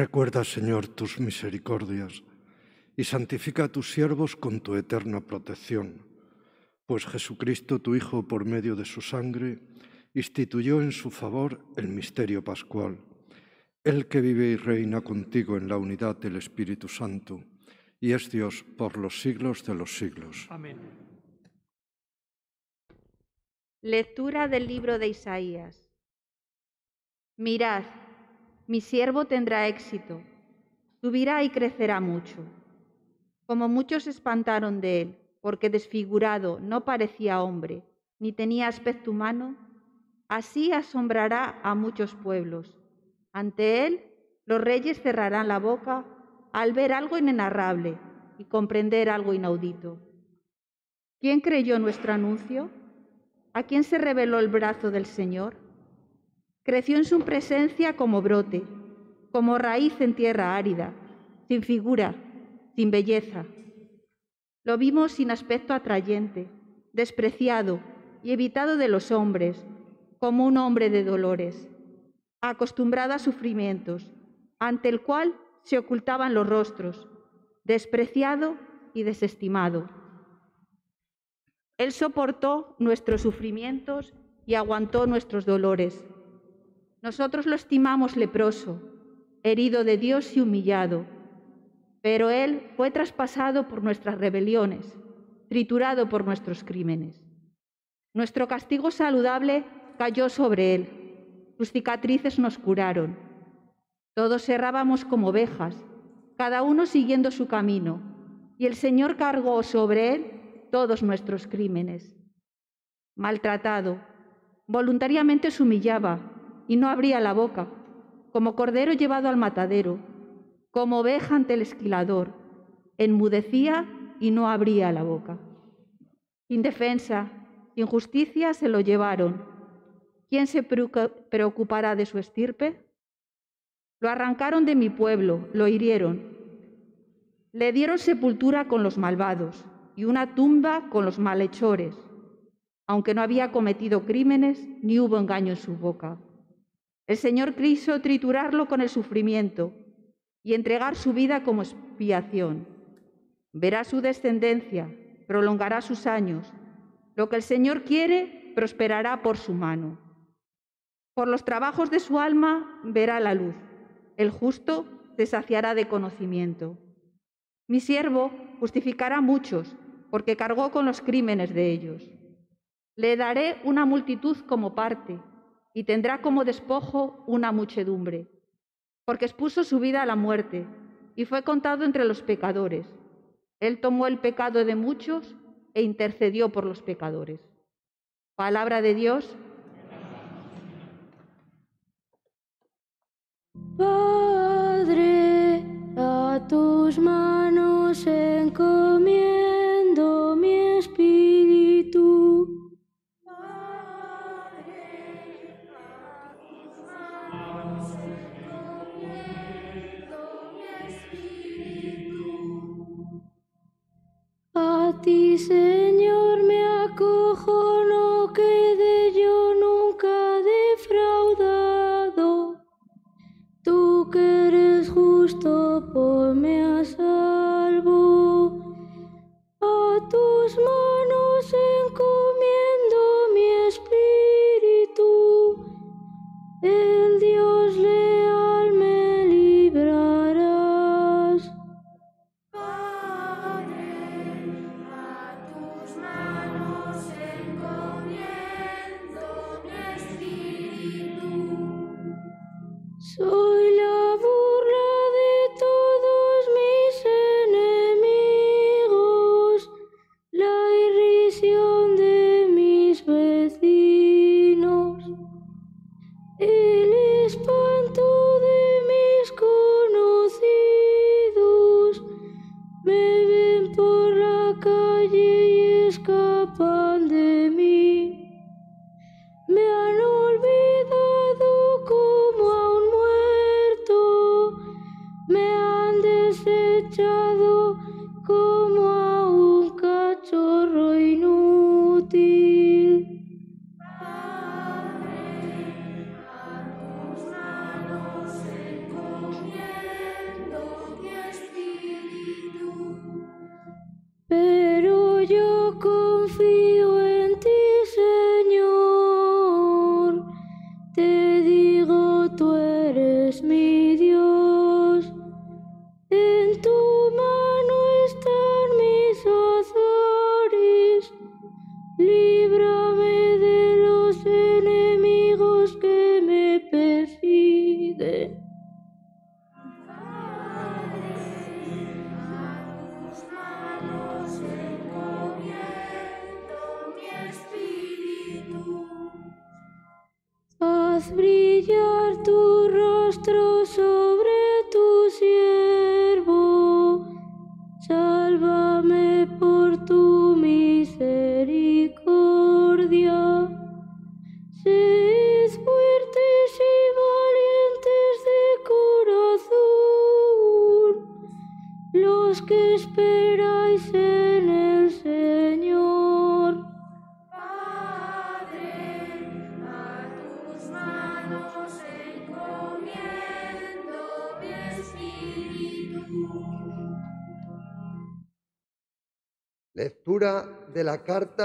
Recuerda, Señor, tus misericordias y santifica a tus siervos con tu eterna protección, pues Jesucristo, tu Hijo, por medio de su sangre, instituyó en su favor el misterio pascual. El que vive y reina contigo en la unidad del Espíritu Santo, y es Dios por los siglos de los siglos. Amén. Lectura del libro de Isaías. Mirad, mi siervo tendrá éxito, subirá y crecerá mucho. Como muchos se espantaron de él, porque desfigurado no parecía hombre, ni tenía aspecto humano, así asombrará a muchos pueblos. Ante él los reyes cerrarán la boca al ver algo inenarrable y comprender algo inaudito. ¿Quién creyó nuestro anuncio? ¿A quién se reveló el brazo del Señor? Creció en su presencia como brote, como raíz en tierra árida, sin figura, sin belleza. Lo vimos sin aspecto atrayente, despreciado y evitado de los hombres, como un hombre de dolores, acostumbrado a sufrimientos, ante el cual se ocultaban los rostros, despreciado y desestimado. Él soportó nuestros sufrimientos y aguantó nuestros dolores nosotros lo estimamos leproso, herido de Dios y humillado, pero Él fue traspasado por nuestras rebeliones, triturado por nuestros crímenes. Nuestro castigo saludable cayó sobre Él, sus cicatrices nos curaron. Todos errábamos como ovejas, cada uno siguiendo su camino, y el Señor cargó sobre Él todos nuestros crímenes. Maltratado, voluntariamente se humillaba y no abría la boca, como cordero llevado al matadero, como oveja ante el esquilador, enmudecía y no abría la boca. defensa, sin justicia se lo llevaron. ¿Quién se preocupará de su estirpe? Lo arrancaron de mi pueblo, lo hirieron. Le dieron sepultura con los malvados y una tumba con los malhechores, aunque no había cometido crímenes ni hubo engaño en su boca. El Señor Cristo triturarlo con el sufrimiento y entregar su vida como expiación. Verá su descendencia, prolongará sus años. Lo que el Señor quiere prosperará por su mano. Por los trabajos de su alma verá la luz. El justo se saciará de conocimiento. Mi siervo justificará muchos, porque cargó con los crímenes de ellos. Le daré una multitud como parte y tendrá como despojo una muchedumbre, porque expuso su vida a la muerte y fue contado entre los pecadores. Él tomó el pecado de muchos e intercedió por los pecadores. Palabra de Dios. Padre, a tus manos encomiendo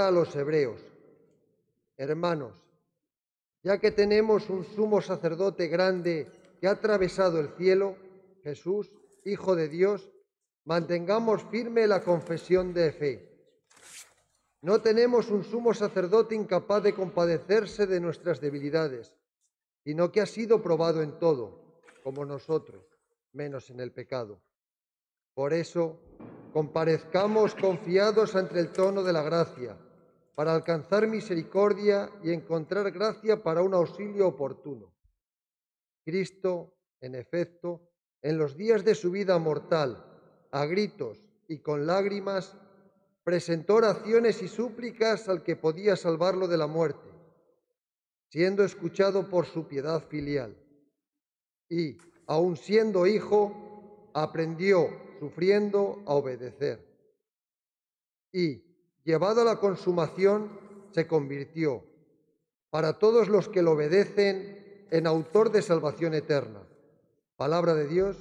a los hebreos. Hermanos, ya que tenemos un sumo sacerdote grande que ha atravesado el cielo, Jesús, Hijo de Dios, mantengamos firme la confesión de fe. No tenemos un sumo sacerdote incapaz de compadecerse de nuestras debilidades, sino que ha sido probado en todo, como nosotros, menos en el pecado. Por eso, comparezcamos confiados ante el tono de la gracia para alcanzar misericordia y encontrar gracia para un auxilio oportuno. Cristo, en efecto, en los días de su vida mortal, a gritos y con lágrimas, presentó oraciones y súplicas al que podía salvarlo de la muerte, siendo escuchado por su piedad filial. Y, aun siendo hijo, aprendió, sufriendo, a obedecer. Y, llevado a la consumación, se convirtió, para todos los que lo obedecen, en autor de salvación eterna. Palabra de Dios.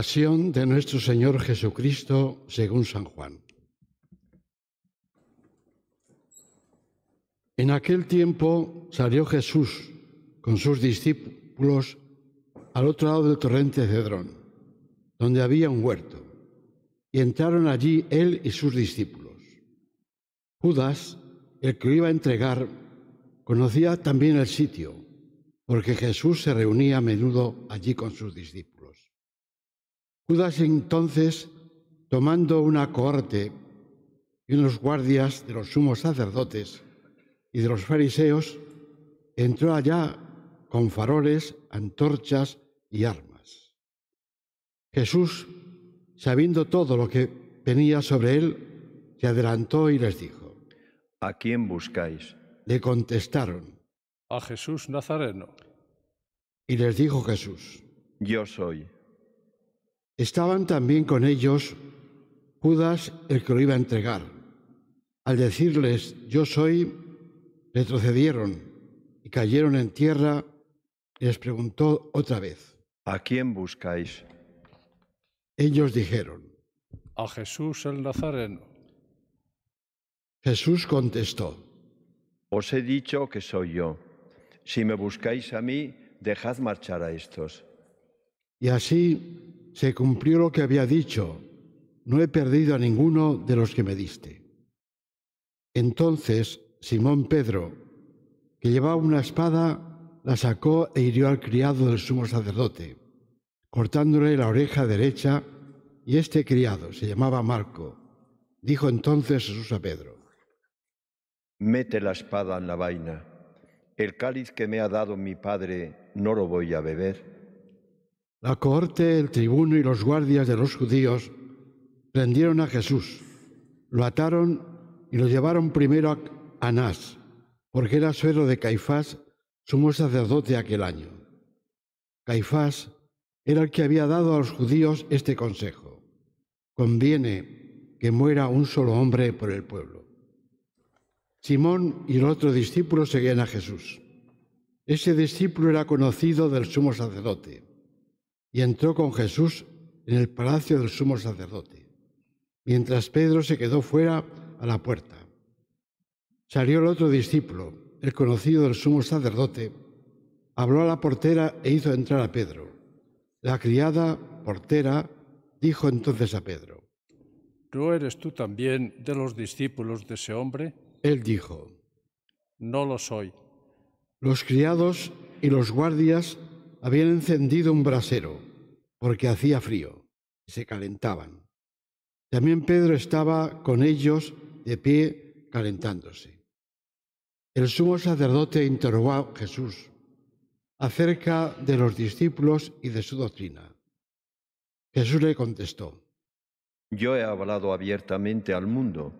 pasión de nuestro Señor Jesucristo según San Juan. En aquel tiempo salió Jesús con sus discípulos al otro lado del torrente Cedrón, donde había un huerto, y entraron allí él y sus discípulos. Judas, el que lo iba a entregar, conocía también el sitio, porque Jesús se reunía a menudo allí con sus discípulos. Judas entonces, tomando una cohorte y unos guardias de los sumos sacerdotes y de los fariseos, entró allá con faroles, antorchas y armas. Jesús, sabiendo todo lo que venía sobre él, se adelantó y les dijo, ¿A quién buscáis? Le contestaron, A Jesús Nazareno. Y les dijo Jesús, Yo soy. Estaban también con ellos Judas, el que lo iba a entregar. Al decirles, yo soy, retrocedieron y cayeron en tierra y les preguntó otra vez. ¿A quién buscáis? Ellos dijeron. A Jesús el Nazareno. Jesús contestó. Os he dicho que soy yo. Si me buscáis a mí, dejad marchar a estos. Y así se cumplió lo que había dicho, no he perdido a ninguno de los que me diste. Entonces Simón Pedro, que llevaba una espada, la sacó e hirió al criado del sumo sacerdote, cortándole la oreja derecha, y este criado se llamaba Marco. Dijo entonces Jesús a Pedro, Mete la espada en la vaina, el cáliz que me ha dado mi padre no lo voy a beber. La corte, el tribuno y los guardias de los judíos prendieron a Jesús, lo ataron y lo llevaron primero a Anás, porque era suero de Caifás, sumo sacerdote aquel año. Caifás era el que había dado a los judíos este consejo. Conviene que muera un solo hombre por el pueblo. Simón y el otro discípulo seguían a Jesús. Ese discípulo era conocido del sumo sacerdote y entró con Jesús en el palacio del sumo sacerdote, mientras Pedro se quedó fuera a la puerta. Salió el otro discípulo, el conocido del sumo sacerdote, habló a la portera e hizo entrar a Pedro. La criada, portera, dijo entonces a Pedro, ¿No eres tú también de los discípulos de ese hombre? Él dijo, No lo soy. Los criados y los guardias habían encendido un brasero, porque hacía frío, y se calentaban. También Pedro estaba con ellos de pie calentándose. El sumo sacerdote interrogó a Jesús acerca de los discípulos y de su doctrina. Jesús le contestó, Yo he hablado abiertamente al mundo,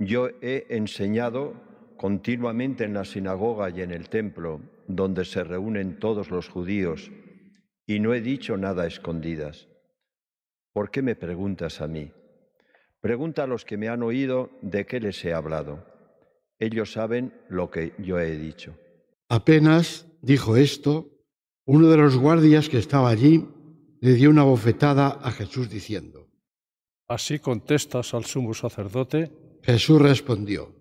yo he enseñado continuamente en la sinagoga y en el templo donde se reúnen todos los judíos, y no he dicho nada escondidas. ¿Por qué me preguntas a mí? Pregunta a los que me han oído de qué les he hablado. Ellos saben lo que yo he dicho. Apenas dijo esto, uno de los guardias que estaba allí le dio una bofetada a Jesús diciendo, Así contestas al sumo sacerdote. Jesús respondió,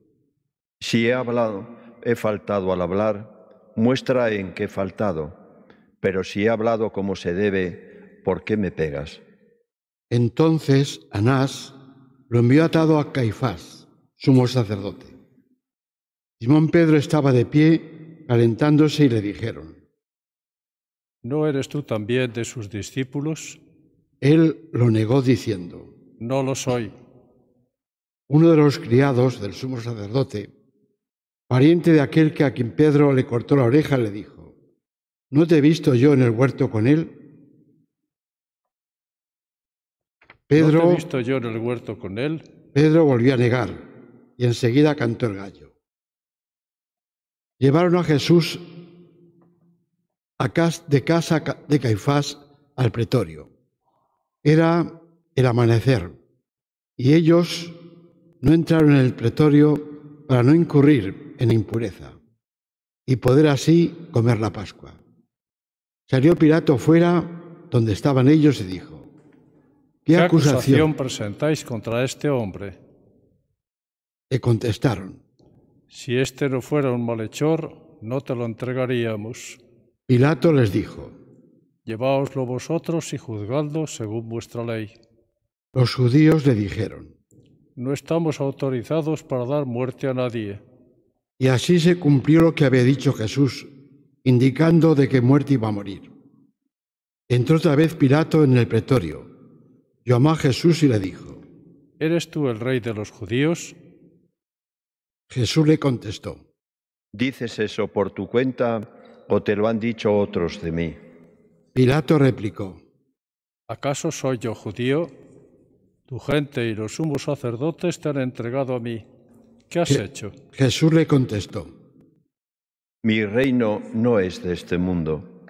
Si he hablado, he faltado al hablar muestra en qué he faltado, pero si he hablado como se debe, ¿por qué me pegas? Entonces Anás lo envió atado a Caifás, sumo sacerdote. Simón Pedro estaba de pie, calentándose, y le dijeron, ¿No eres tú también de sus discípulos? Él lo negó diciendo, No lo soy. Uno de los criados del sumo sacerdote, pariente de aquel que a quien Pedro le cortó la oreja, le dijo, ¿no te he visto yo en el huerto con él? Pedro, visto yo en el huerto con él? Pedro volvió a negar y enseguida cantó el gallo. Llevaron a Jesús de casa de Caifás al pretorio. Era el amanecer y ellos no entraron en el pretorio para no incurrir en impureza y poder así comer la Pascua. Salió Pilato fuera donde estaban ellos y dijo, ¿qué, acusación presentáis contra este hombre? Le contestaron, si este no fuera un malhechor, no te lo entregaríamos. Pilato les dijo, Lleváoslo vosotros y juzgadlo según vuestra ley. Los judíos le dijeron, No estamos autorizados para dar muerte a nadie, y así se cumplió lo que había dicho Jesús, indicando de qué muerte iba a morir. Entró otra vez Pilato en el pretorio, llamó a Jesús y le dijo, ¿Eres tú el rey de los judíos? Jesús le contestó, ¿Dices eso por tu cuenta o te lo han dicho otros de mí? Pilato replicó, ¿acaso soy yo judío? Tu gente y los sumos sacerdotes te han entregado a mí. ¿Qué has hecho? Jesús le contestó, Mi reino no es de este mundo.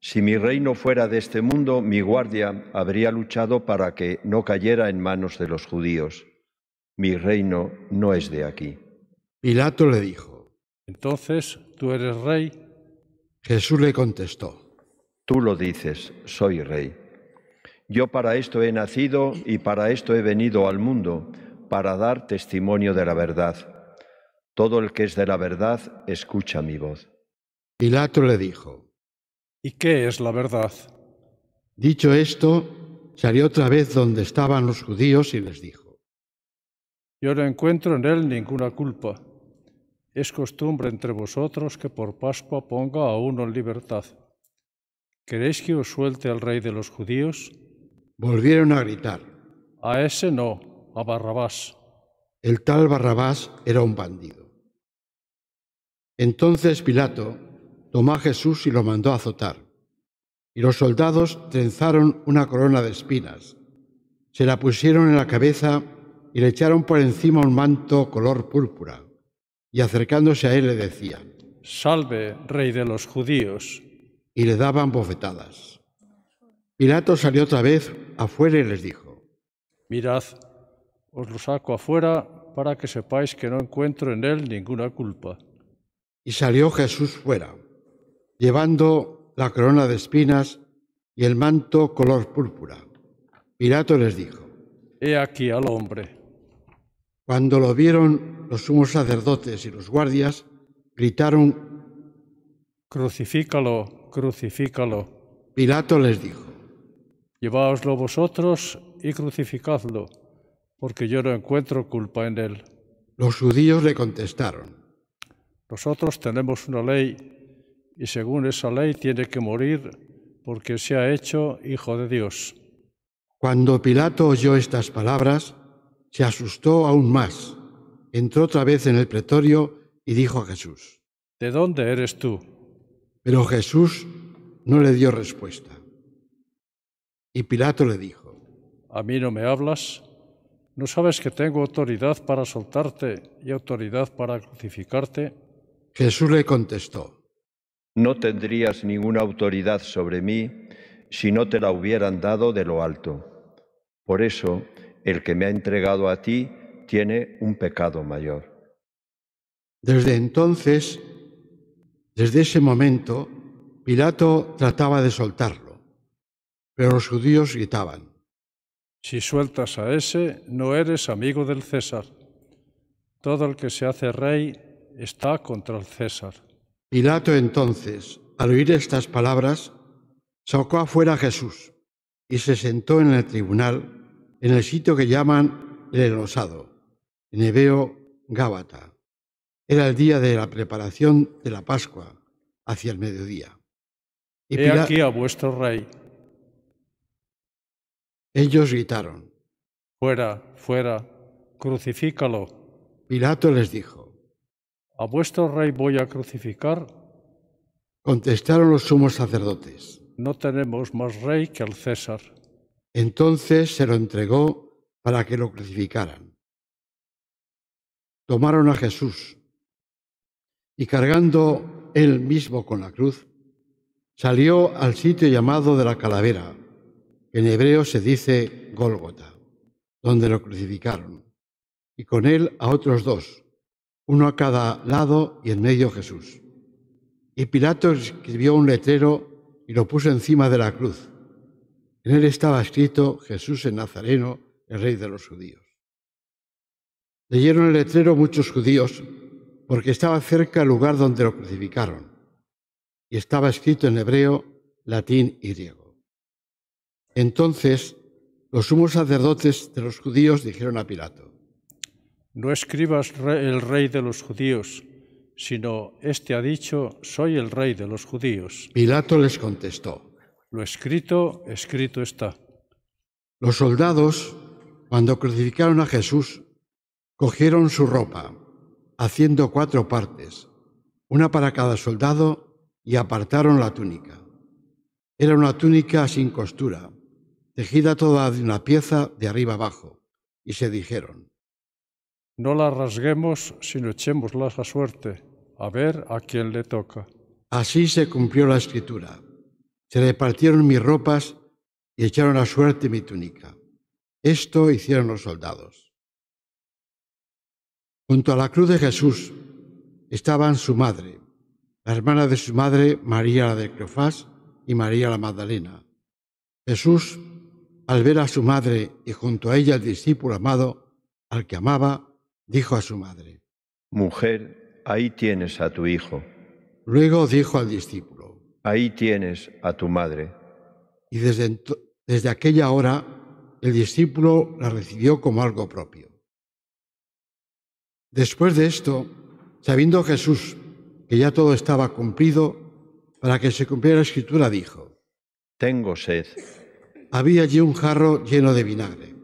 Si mi reino fuera de este mundo, mi guardia habría luchado para que no cayera en manos de los judíos. Mi reino no es de aquí. Pilato le dijo, Entonces, ¿tú eres rey? Jesús le contestó, Tú lo dices, soy rey. Yo para esto he nacido y para esto he venido al mundo para dar testimonio de la verdad. Todo el que es de la verdad escucha mi voz. Pilato le dijo, ¿Y qué es la verdad? Dicho esto, salió otra vez donde estaban los judíos y les dijo, Yo no encuentro en él ninguna culpa. Es costumbre entre vosotros que por Pascua ponga a uno en libertad. ¿Queréis que os suelte al rey de los judíos? Volvieron a gritar. A ese no el tal Barrabás era un bandido. Entonces Pilato tomó a Jesús y lo mandó a azotar. Y los soldados trenzaron una corona de espinas, se la pusieron en la cabeza y le echaron por encima un manto color púrpura. Y acercándose a él le decían, Salve, rey de los judíos. Y le daban bofetadas. Pilato salió otra vez afuera y les dijo, Mirad, os lo saco afuera para que sepáis que no encuentro en él ninguna culpa. Y salió Jesús fuera, llevando la corona de espinas y el manto color púrpura. Pilato les dijo, He aquí al hombre. Cuando lo vieron los sumos sacerdotes y los guardias, gritaron, Crucifícalo, crucifícalo. Pilato les dijo, Lleváoslo vosotros y crucificadlo porque yo no encuentro culpa en él. Los judíos le contestaron, nosotros tenemos una ley y según esa ley tiene que morir porque se ha hecho hijo de Dios. Cuando Pilato oyó estas palabras, se asustó aún más. Entró otra vez en el pretorio y dijo a Jesús, ¿De dónde eres tú? Pero Jesús no le dio respuesta. Y Pilato le dijo, ¿A mí no me hablas? ¿No sabes que tengo autoridad para soltarte y autoridad para crucificarte? Jesús le contestó, No tendrías ninguna autoridad sobre mí si no te la hubieran dado de lo alto. Por eso, el que me ha entregado a ti tiene un pecado mayor. Desde entonces, desde ese momento, Pilato trataba de soltarlo, pero los judíos gritaban, si sueltas a ese, no eres amigo del César. Todo el que se hace rey está contra el César. Pilato entonces, al oír estas palabras, sacó afuera a Jesús y se sentó en el tribunal, en el sitio que llaman el enlosado, en hebreo Gábata. Era el día de la preparación de la Pascua, hacia el mediodía. He aquí a vuestro rey. Ellos gritaron, Fuera, fuera, crucifícalo. Pilato les dijo, ¿A vuestro rey voy a crucificar? Contestaron los sumos sacerdotes, No tenemos más rey que el César. Entonces se lo entregó para que lo crucificaran. Tomaron a Jesús y cargando él mismo con la cruz, salió al sitio llamado de la calavera en hebreo se dice Gólgota, donde lo crucificaron, y con él a otros dos, uno a cada lado y en medio Jesús. Y Pilato escribió un letrero y lo puso encima de la cruz. En él estaba escrito Jesús en Nazareno, el rey de los judíos. Leyeron el letrero muchos judíos porque estaba cerca el lugar donde lo crucificaron y estaba escrito en hebreo, latín y griego. Entonces los sumos sacerdotes de los judíos dijeron a Pilato, No escribas el rey de los judíos, sino este ha dicho, soy el rey de los judíos. Pilato les contestó, Lo escrito, escrito está. Los soldados, cuando crucificaron a Jesús, cogieron su ropa, haciendo cuatro partes, una para cada soldado, y apartaron la túnica. Era una túnica sin costura tejida toda de una pieza de arriba abajo. Y se dijeron, No la rasguemos, sino echémoslas a suerte, a ver a quién le toca. Así se cumplió la escritura. Se repartieron mis ropas y echaron a suerte mi túnica. Esto hicieron los soldados. Junto a la cruz de Jesús estaban su madre, la hermana de su madre, María la de Cleofás, y María la Magdalena. Jesús al ver a su madre y junto a ella el discípulo amado, al que amaba, dijo a su madre, Mujer, ahí tienes a tu hijo. Luego dijo al discípulo, Ahí tienes a tu madre. Y desde, aquella hora el discípulo la recibió como algo propio. Después de esto, sabiendo Jesús que ya todo estaba cumplido, para que se cumpliera la escritura, dijo, Tengo sed había allí un jarro lleno de vinagre,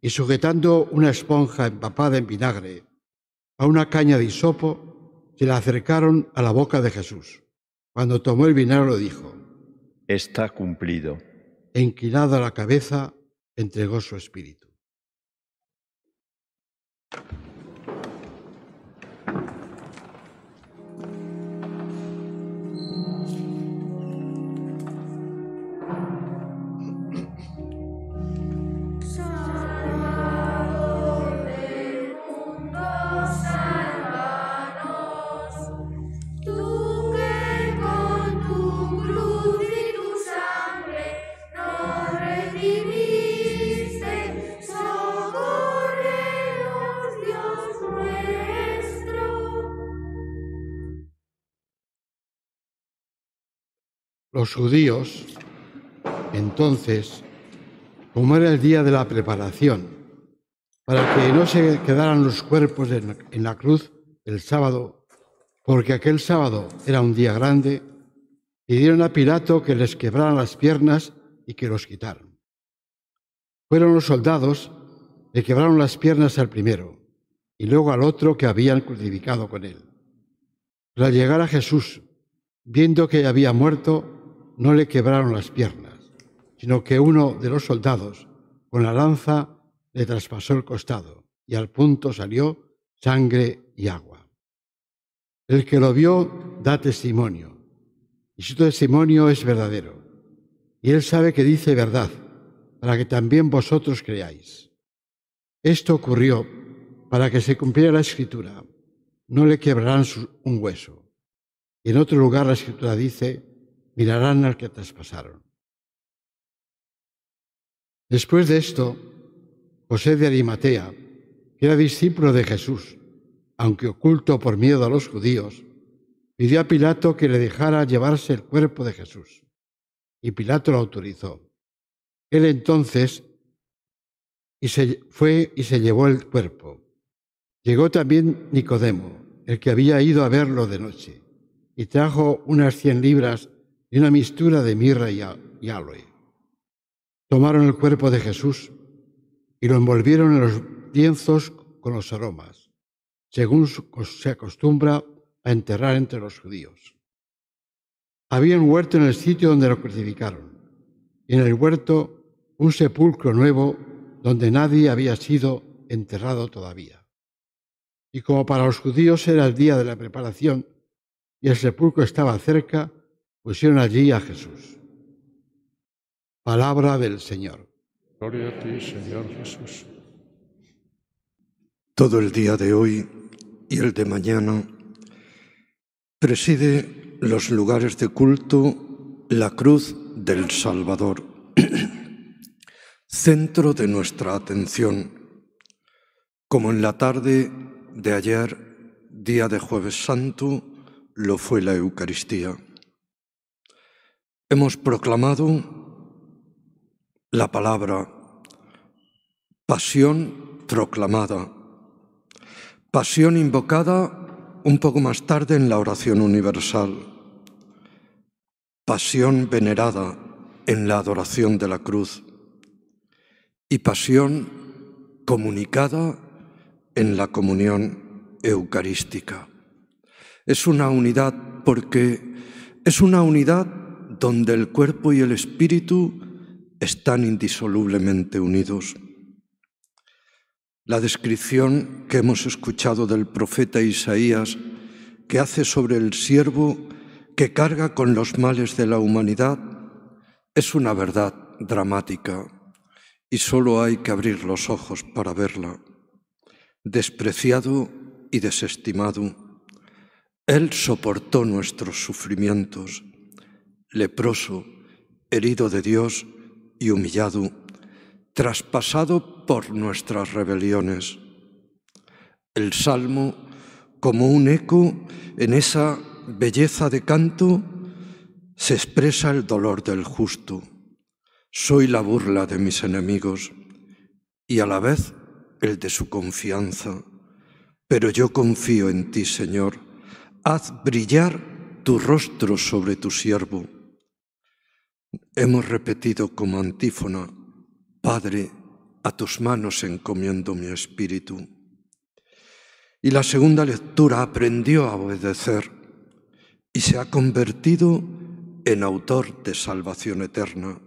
y sujetando una esponja empapada en vinagre a una caña de hisopo, se la acercaron a la boca de Jesús. Cuando tomó el vinagre dijo, Está cumplido. E inclinada la cabeza, entregó su espíritu. Los judíos, entonces, como era el día de la preparación, para que no se quedaran los cuerpos en la cruz el sábado, porque aquel sábado era un día grande, pidieron a Pilato que les quebraran las piernas y que los quitaran. Fueron los soldados, le quebraron las piernas al primero y luego al otro que habían crucificado con él. Tras llegar a Jesús, viendo que había muerto, no le quebraron las piernas, sino que uno de los soldados, con la lanza, le traspasó el costado y al punto salió sangre y agua. El que lo vio da testimonio, y su testimonio es verdadero, y él sabe que dice verdad, para que también vosotros creáis. Esto ocurrió para que se cumpliera la escritura, no le quebrarán un hueso. Y en otro lugar la escritura dice, mirarán al que traspasaron. Después de esto, José de Arimatea, que era discípulo de Jesús, aunque oculto por miedo a los judíos, pidió a Pilato que le dejara llevarse el cuerpo de Jesús, y Pilato lo autorizó. Él entonces y se fue y se llevó el cuerpo. Llegó también Nicodemo, el que había ido a verlo de noche, y trajo unas cien libras y una mistura de mirra y, aloe. Tomaron el cuerpo de Jesús y lo envolvieron en los lienzos con los aromas, según se acostumbra a enterrar entre los judíos. Había un huerto en el sitio donde lo crucificaron, y en el huerto un sepulcro nuevo donde nadie había sido enterrado todavía. Y como para los judíos era el día de la preparación y el sepulcro estaba cerca, pusieron allí a Jesús. Palabra del Señor. Gloria a ti, Señor Jesús. Todo el día de hoy y el de mañana preside los lugares de culto la cruz del Salvador, centro de nuestra atención, como en la tarde de ayer, día de jueves santo, lo fue la Eucaristía. Hemos proclamado la palabra pasión proclamada, pasión invocada un poco más tarde en la oración universal, pasión venerada en la adoración de la cruz y pasión comunicada en la comunión eucarística. Es una unidad porque es una unidad donde el cuerpo y el espíritu están indisolublemente unidos. La descripción que hemos escuchado del profeta Isaías, que hace sobre el siervo que carga con los males de la humanidad, es una verdad dramática y solo hay que abrir los ojos para verla. Despreciado y desestimado, Él soportó nuestros sufrimientos leproso, herido de Dios y humillado, traspasado por nuestras rebeliones. El salmo, como un eco en esa belleza de canto, se expresa el dolor del justo. Soy la burla de mis enemigos y a la vez el de su confianza. Pero yo confío en ti, Señor. Haz brillar tu rostro sobre tu siervo. Hemos repetido como antífona, Padre, a tus manos encomiendo mi espíritu. Y la segunda lectura aprendió a obedecer y se ha convertido en autor de salvación eterna.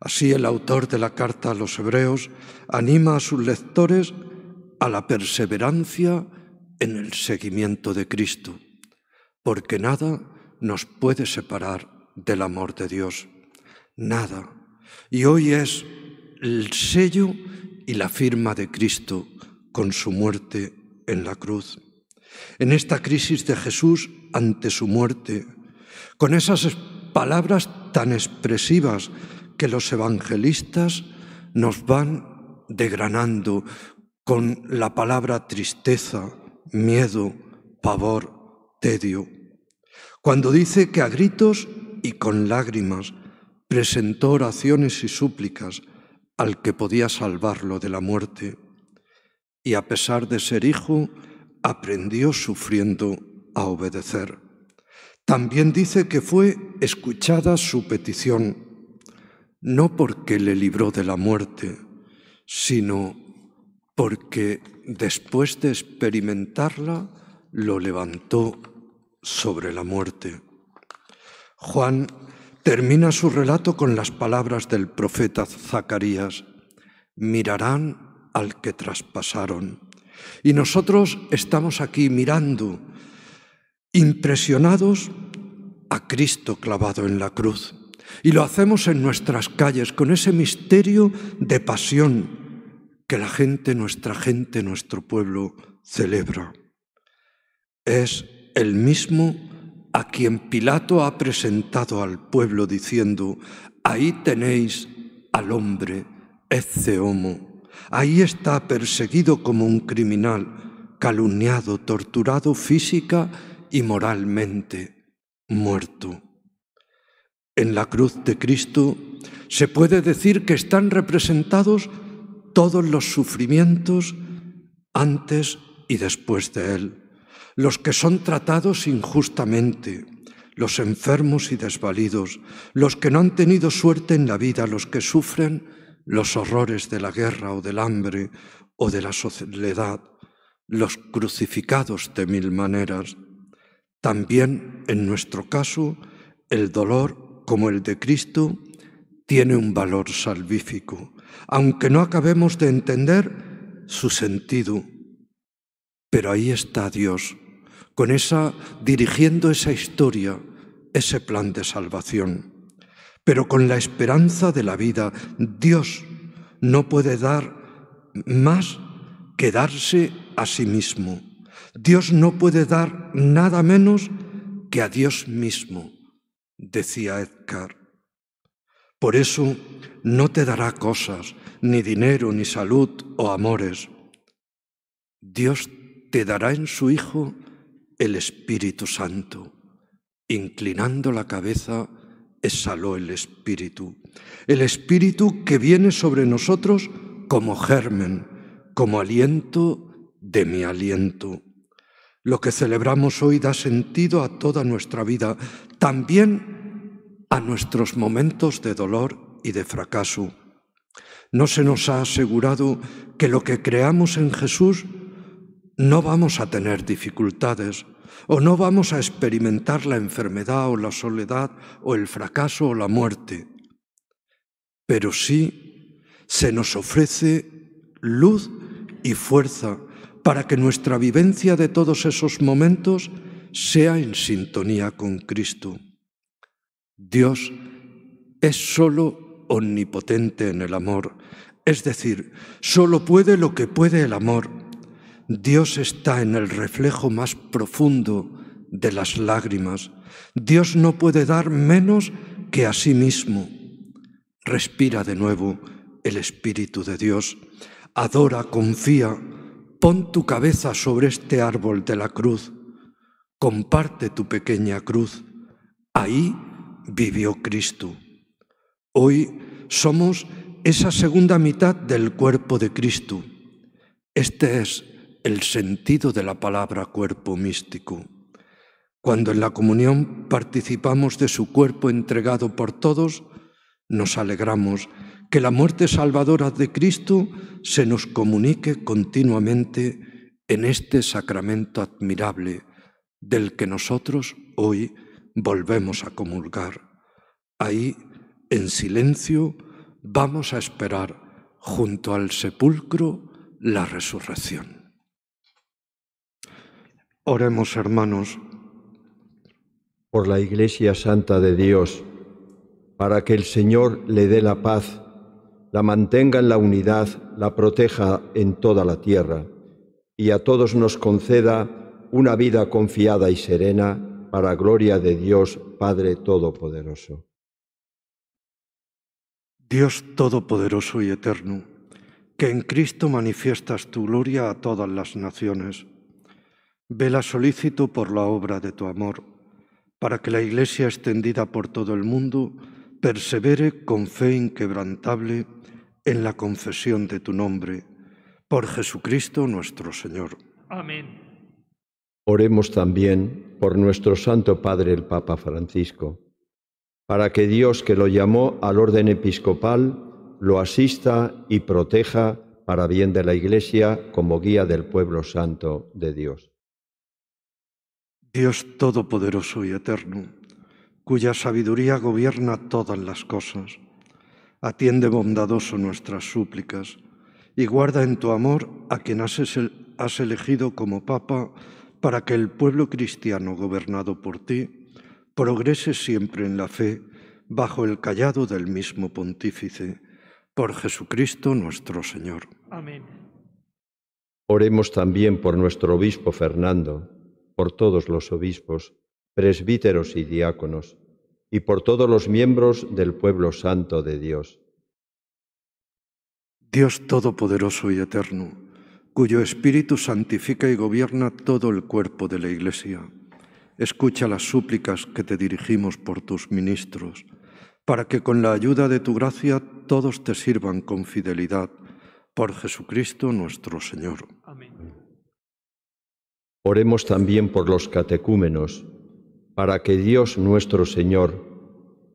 Así el autor de la carta a los hebreos anima a sus lectores a la perseverancia en el seguimiento de Cristo, porque nada nos puede separar del amor de Dios. Nada. Y hoy es el sello y la firma de Cristo con su muerte en la cruz. En esta crisis de Jesús ante su muerte, con esas palabras tan expresivas que los evangelistas nos van degranando con la palabra tristeza, miedo, pavor, tedio. Cuando dice que a gritos y con lágrimas presentó oraciones y súplicas al que podía salvarlo de la muerte, y a pesar de ser hijo, aprendió sufriendo a obedecer. También dice que fue escuchada su petición, no porque le libró de la muerte, sino porque después de experimentarla lo levantó sobre la muerte. Juan termina su relato con las palabras del profeta Zacarías, mirarán al que traspasaron. Y nosotros estamos aquí mirando, impresionados, a Cristo clavado en la cruz. Y lo hacemos en nuestras calles con ese misterio de pasión que la gente, nuestra gente, nuestro pueblo celebra. Es el mismo a quien Pilato ha presentado al pueblo diciendo, ahí tenéis al hombre, ese homo, ahí está perseguido como un criminal, calumniado, torturado física y moralmente, muerto. En la cruz de Cristo se puede decir que están representados todos los sufrimientos antes y después de él los que son tratados injustamente, los enfermos y desvalidos, los que no han tenido suerte en la vida, los que sufren los horrores de la guerra o del hambre o de la soledad, los crucificados de mil maneras. También, en nuestro caso, el dolor, como el de Cristo, tiene un valor salvífico, aunque no acabemos de entender su sentido. Pero ahí está Dios con esa, dirigiendo esa historia, ese plan de salvación. Pero con la esperanza de la vida, Dios no puede dar más que darse a sí mismo. Dios no puede dar nada menos que a Dios mismo, decía Edgar. Por eso no te dará cosas, ni dinero, ni salud o amores. Dios te dará en su Hijo el Espíritu Santo. Inclinando la cabeza, exhaló el Espíritu. El Espíritu que viene sobre nosotros como germen, como aliento de mi aliento. Lo que celebramos hoy da sentido a toda nuestra vida, también a nuestros momentos de dolor y de fracaso. No se nos ha asegurado que lo que creamos en Jesús no vamos a tener dificultades o no vamos a experimentar la enfermedad o la soledad o el fracaso o la muerte, pero sí se nos ofrece luz y fuerza para que nuestra vivencia de todos esos momentos sea en sintonía con Cristo. Dios es solo omnipotente en el amor, es decir, solo puede lo que puede el amor Dios está en el reflejo más profundo de las lágrimas. Dios no puede dar menos que a sí mismo. Respira de nuevo el Espíritu de Dios. Adora, confía, pon tu cabeza sobre este árbol de la cruz. Comparte tu pequeña cruz. Ahí vivió Cristo. Hoy somos esa segunda mitad del cuerpo de Cristo. Este es el sentido de la palabra cuerpo místico, cuando en la comunión participamos de su cuerpo entregado por todos, nos alegramos que la muerte salvadora de Cristo se nos comunique continuamente en este sacramento admirable del que nosotros hoy volvemos a comulgar. Ahí, en silencio, vamos a esperar junto al sepulcro la resurrección. Oremos, hermanos. Por la Iglesia Santa de Dios, para que el Señor le dé la paz, la mantenga en la unidad, la proteja en toda la tierra, y a todos nos conceda una vida confiada y serena, para gloria de Dios Padre Todopoderoso. Dios Todopoderoso y Eterno, que en Cristo manifiestas tu gloria a todas las naciones Vela solícito por la obra de tu amor, para que la Iglesia extendida por todo el mundo persevere con fe inquebrantable en la confesión de tu nombre, por Jesucristo nuestro Señor. Amén. Oremos también por nuestro Santo Padre el Papa Francisco, para que Dios que lo llamó al orden episcopal lo asista y proteja para bien de la Iglesia como guía del pueblo santo de Dios. Dios Todopoderoso y Eterno, cuya sabiduría gobierna todas las cosas, atiende bondadoso nuestras súplicas y guarda en tu amor a quien has elegido como Papa para que el pueblo cristiano gobernado por ti progrese siempre en la fe bajo el callado del mismo pontífice, por Jesucristo nuestro Señor. Amén. Oremos también por nuestro obispo Fernando por todos los obispos, presbíteros y diáconos, y por todos los miembros del pueblo santo de Dios. Dios Todopoderoso y Eterno, cuyo Espíritu santifica y gobierna todo el cuerpo de la Iglesia, escucha las súplicas que te dirigimos por tus ministros, para que con la ayuda de tu gracia todos te sirvan con fidelidad, por Jesucristo nuestro Señor. Oremos también por los catecúmenos, para que Dios nuestro Señor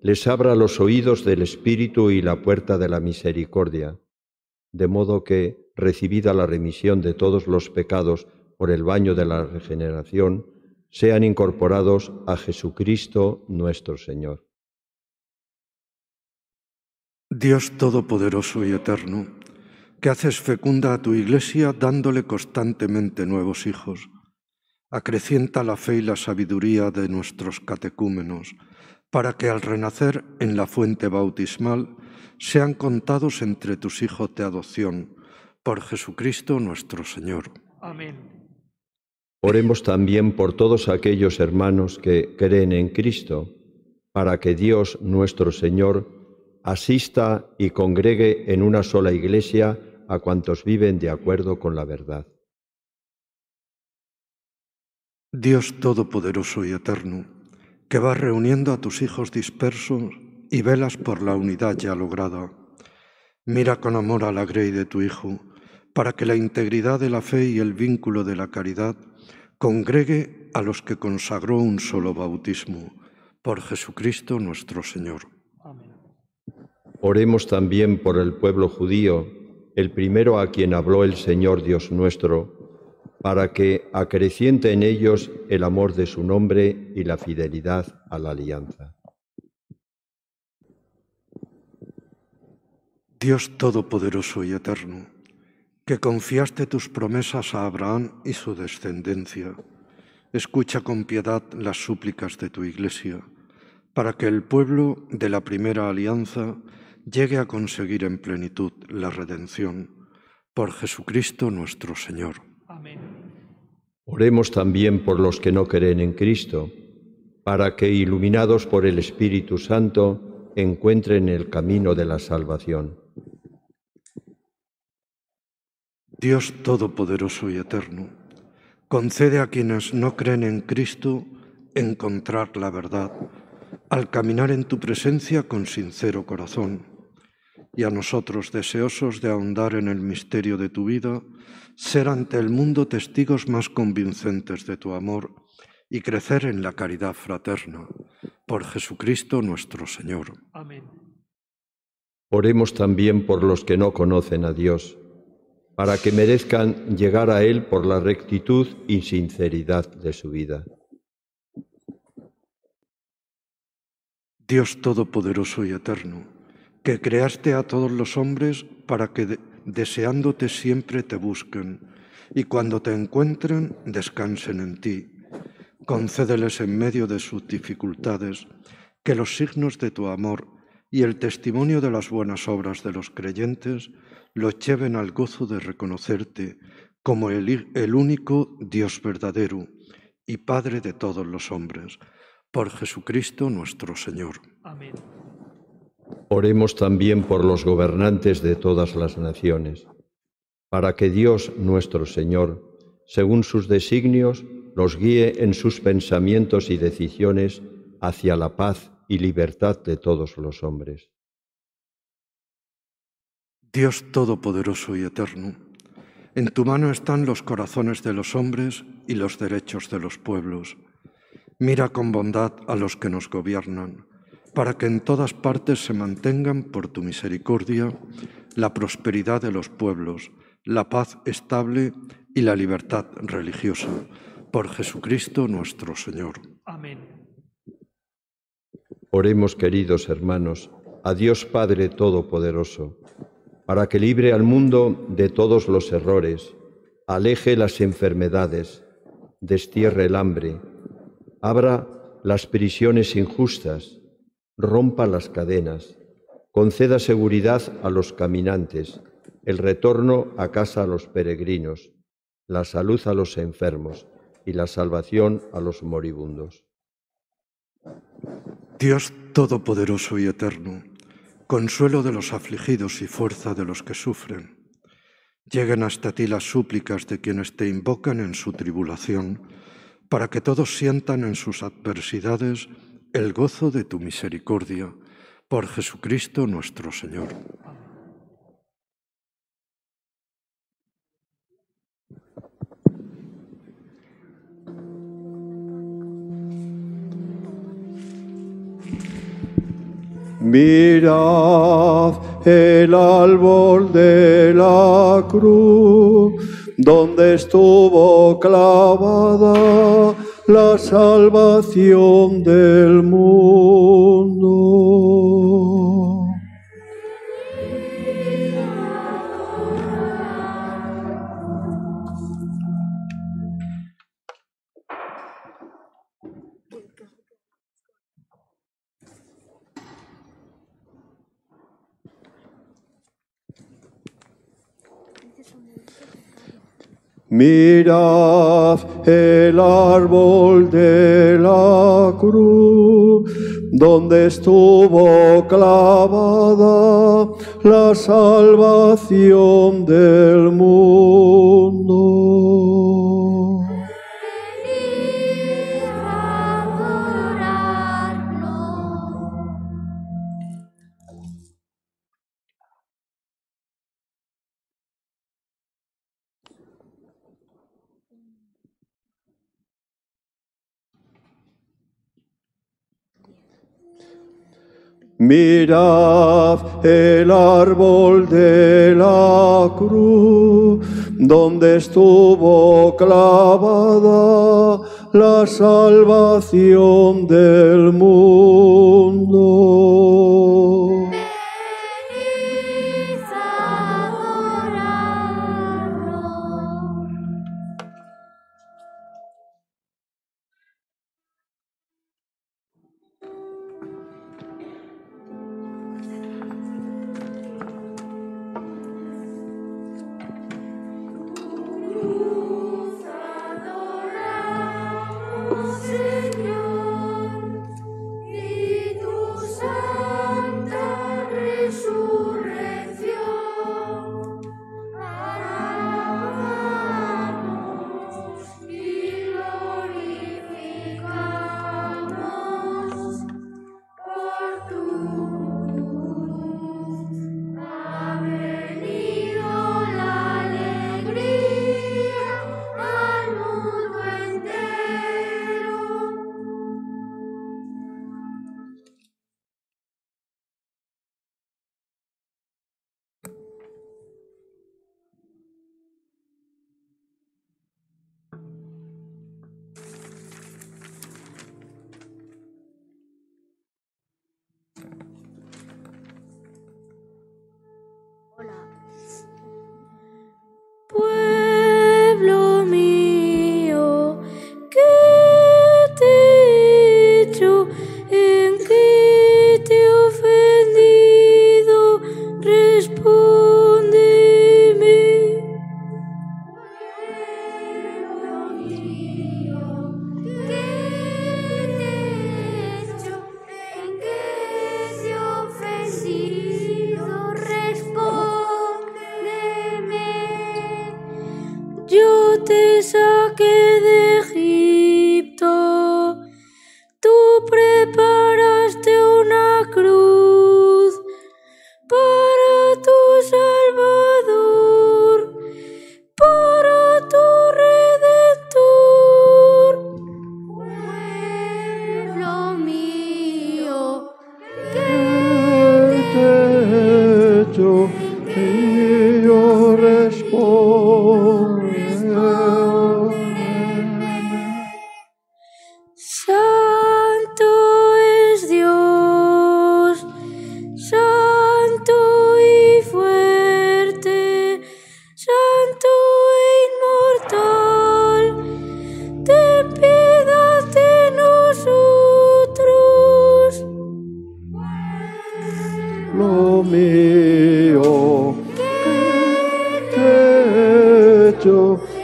les abra los oídos del Espíritu y la puerta de la misericordia, de modo que, recibida la remisión de todos los pecados por el baño de la regeneración, sean incorporados a Jesucristo nuestro Señor. Dios Todopoderoso y Eterno, que haces fecunda a tu Iglesia dándole constantemente nuevos hijos acrecienta la fe y la sabiduría de nuestros catecúmenos, para que al renacer en la fuente bautismal sean contados entre tus hijos de adopción, por Jesucristo nuestro Señor. Amén. Oremos también por todos aquellos hermanos que creen en Cristo, para que Dios nuestro Señor asista y congregue en una sola iglesia a cuantos viven de acuerdo con la verdad. Dios Todopoderoso y Eterno, que vas reuniendo a tus hijos dispersos y velas por la unidad ya lograda, mira con amor a la grey de tu Hijo, para que la integridad de la fe y el vínculo de la caridad congregue a los que consagró un solo bautismo, por Jesucristo nuestro Señor. Amén. Oremos también por el pueblo judío, el primero a quien habló el Señor Dios nuestro para que acreciente en ellos el amor de su nombre y la fidelidad a la alianza. Dios Todopoderoso y Eterno, que confiaste tus promesas a Abraham y su descendencia, escucha con piedad las súplicas de tu Iglesia, para que el pueblo de la primera alianza llegue a conseguir en plenitud la redención. Por Jesucristo nuestro Señor. Oremos también por los que no creen en Cristo, para que, iluminados por el Espíritu Santo, encuentren el camino de la salvación. Dios Todopoderoso y Eterno, concede a quienes no creen en Cristo encontrar la verdad al caminar en tu presencia con sincero corazón, y a nosotros deseosos de ahondar en el misterio de tu vida, ser ante el mundo testigos más convincentes de tu amor y crecer en la caridad fraterna. Por Jesucristo nuestro Señor. Amén. Oremos también por los que no conocen a Dios, para que merezcan llegar a Él por la rectitud y sinceridad de su vida. Dios Todopoderoso y Eterno, que creaste a todos los hombres para que deseándote siempre te busquen, y cuando te encuentren, descansen en ti. Concédeles en medio de sus dificultades que los signos de tu amor y el testimonio de las buenas obras de los creyentes lo lleven al gozo de reconocerte como el, el único Dios verdadero y Padre de todos los hombres, por Jesucristo nuestro Señor. Amén. Oremos también por los gobernantes de todas las naciones, para que Dios nuestro Señor, según sus designios, los guíe en sus pensamientos y decisiones hacia la paz y libertad de todos los hombres. Dios Todopoderoso y Eterno, en tu mano están los corazones de los hombres y los derechos de los pueblos. Mira con bondad a los que nos gobiernan para que en todas partes se mantengan, por tu misericordia, la prosperidad de los pueblos, la paz estable y la libertad religiosa. Por Jesucristo nuestro Señor. Amén. Oremos, queridos hermanos, a Dios Padre Todopoderoso, para que libre al mundo de todos los errores, aleje las enfermedades, destierre el hambre, abra las prisiones injustas rompa las cadenas, conceda seguridad a los caminantes, el retorno a casa a los peregrinos, la salud a los enfermos y la salvación a los moribundos. Dios Todopoderoso y Eterno, consuelo de los afligidos y fuerza de los que sufren, lleguen hasta ti las súplicas de quienes te invocan en su tribulación, para que todos sientan en sus adversidades el gozo de tu misericordia, por Jesucristo nuestro Señor. Mirad el árbol de la cruz donde estuvo clavada la salvación del mundo. Mirad el árbol de la cruz, donde estuvo clavada la salvación del mundo. Mirad el árbol de la cruz, donde estuvo clavada la salvación del mundo.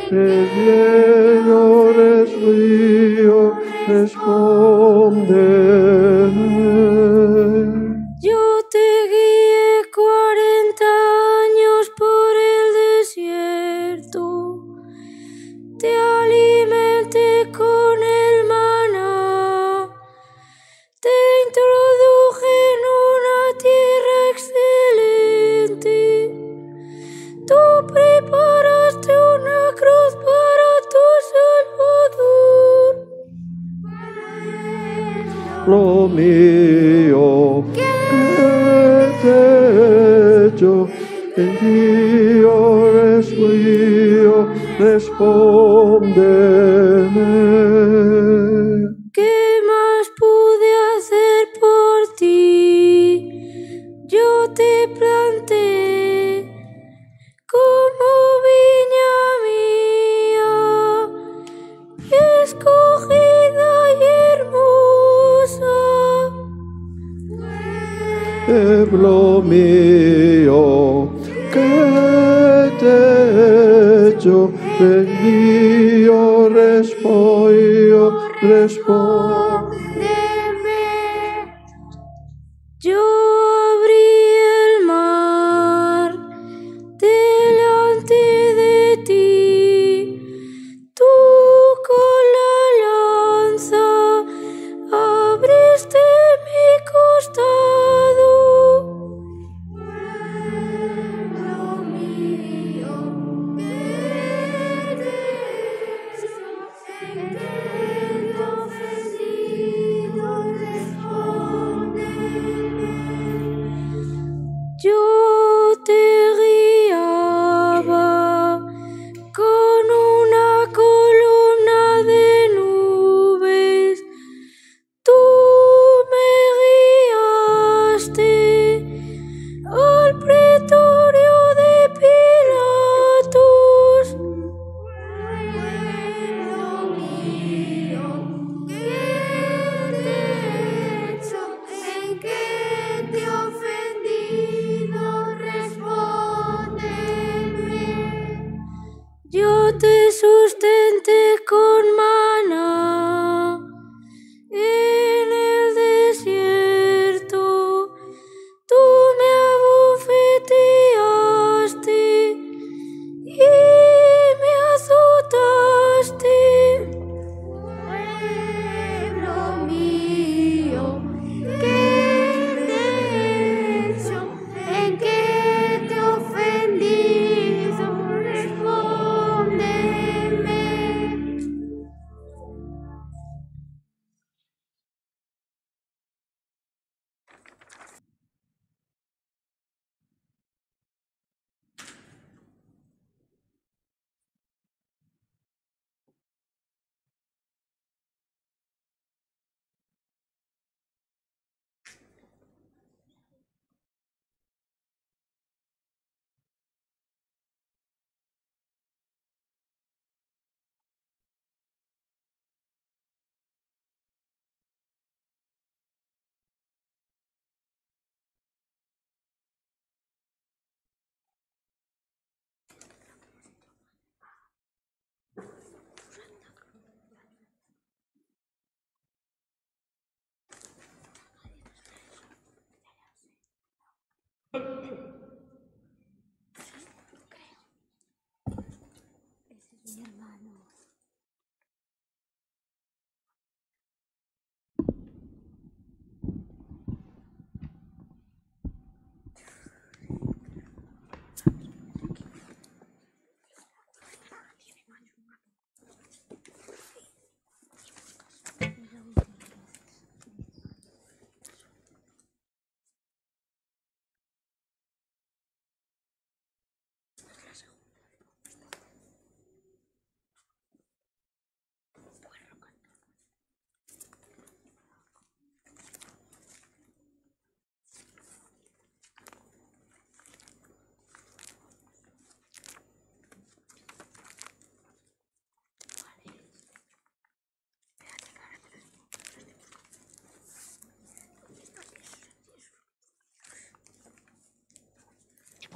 El Señor es mío, esconde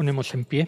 ponemos en pie.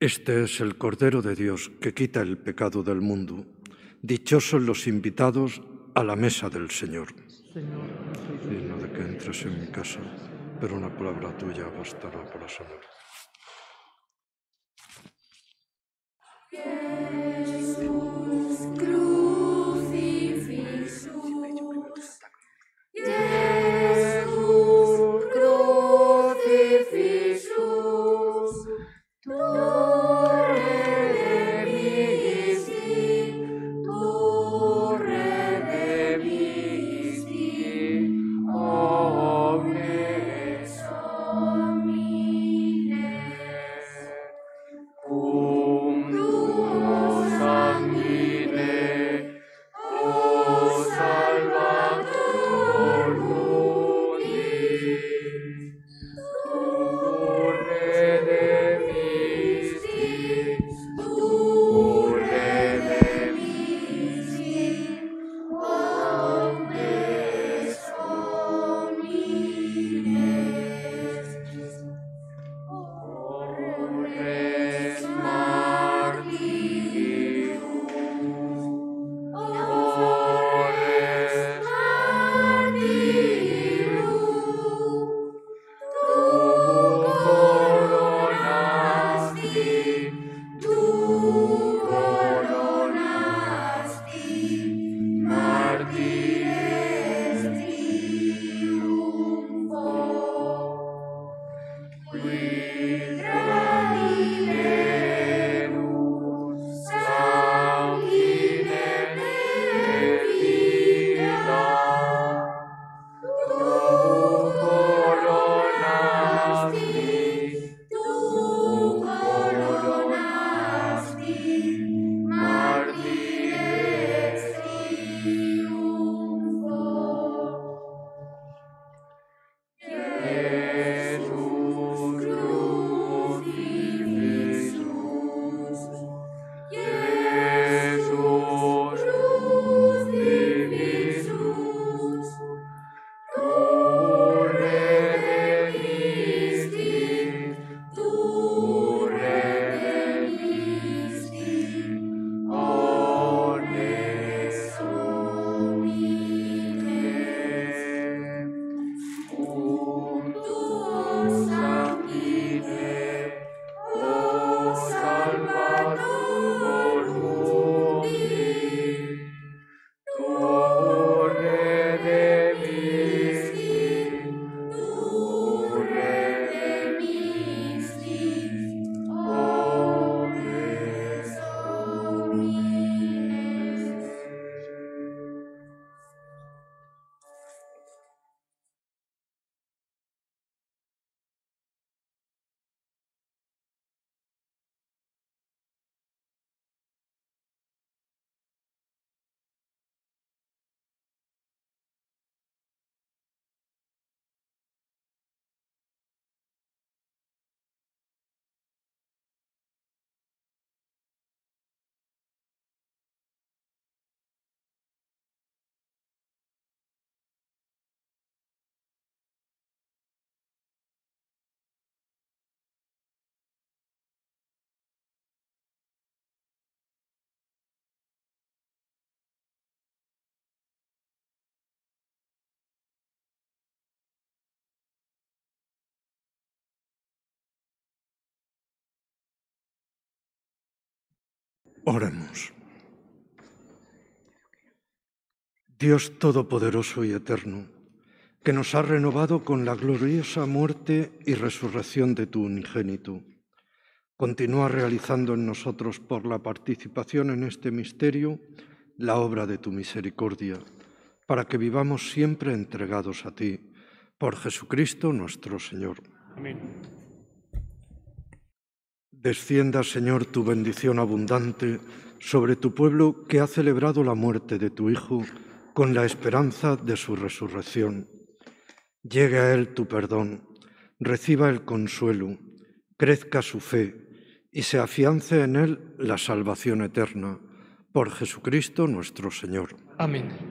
Este es el Cordero de Dios que quita el pecado del mundo. Dichosos los invitados a la mesa del Señor. Señor de que entres en mi casa, pero una palabra tuya bastará para sanar. Oremos. Dios Todopoderoso y Eterno, que nos ha renovado con la gloriosa muerte y resurrección de tu unigénito, continúa realizando en nosotros por la participación en este misterio la obra de tu misericordia, para que vivamos siempre entregados a ti, por Jesucristo nuestro Señor. Amén. Descienda, Señor, tu bendición abundante sobre tu pueblo que ha celebrado la muerte de tu Hijo con la esperanza de su resurrección. Llegue a Él tu perdón, reciba el consuelo, crezca su fe y se afiance en Él la salvación eterna. Por Jesucristo nuestro Señor. Amén.